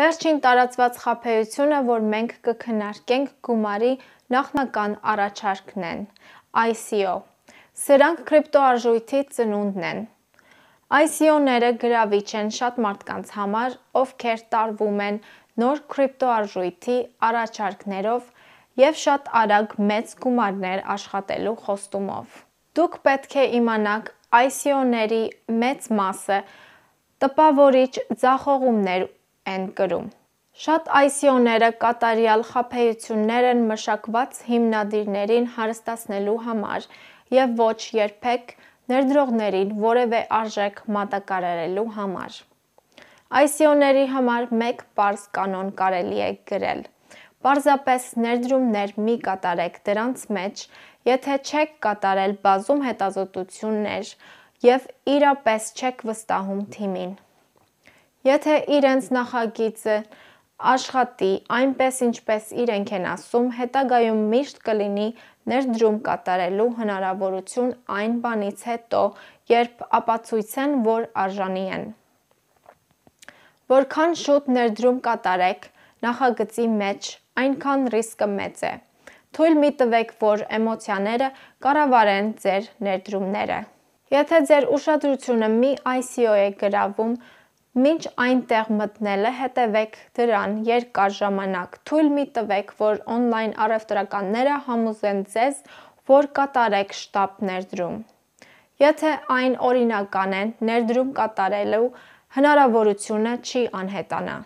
Վերջին տարածված խափեությունը, որ մենք կքննարկենք գումարի նախնական առաջարկն են, ICO։ Սրանք կրիպտոարժույթի ծնունդն են։ ICO-ները գրավիչ են շատ մարդկանց համար, ովքեր տարվում են նոր կրիպտոարժույթի առաջարկներով եւ շատ արագ մեծ գումարներ աշխատելու խոստումով։ Դուք պետք է իմանաք ICO-ների մեծ մասը տպավորիչ ձախողումներ են կրում։ Շատ ICO-ները կատարյալ խափեություններ են մշակված հիմնադիրներին հարստացնելու համար եւ ոչ երբեք ներդրողներին որևէ արժեք մատակարարելու համար։ ICO-ների համար մեկ པարզ կանոն կարելի է գրել։ Պարզապես ներդրումներ մի կատարեք դրանց մեջ, եթե չեք կատարել բազում հետազոտություններ եւ իրապես չեք վստահում թիմին։ Եթե իրենց նախագիծը աշխատի այնպես ինչպես իրենք են ասում, հետագայում միշտ կլինի ներդրում կատարելու հնարավորություն այն բանից հետո, երբ ապացույցեն, որ արժանի են։ Որքան շուտ ներդրում կատարեք նախագծի մեջ, այնքան ռիսկը մեծ է։ Թույլ մի տվեք, որ էմոցիաները կառավարեն ձեր ներդրումները։ Եթե ձեր ուշադրությունը մի ICO է գրավում, Մինչ այնտեղ մտնելը հետևեք դրան երկար ժամանակ։ Թույլ մի տվեք, որ on-line առևտրականները համոզեն ձեզ, որ կատարեք շտապ ներդրում։ Եթե այն օրինական է, ներդրում կատարելու հնարավորությունը չի անհետանա։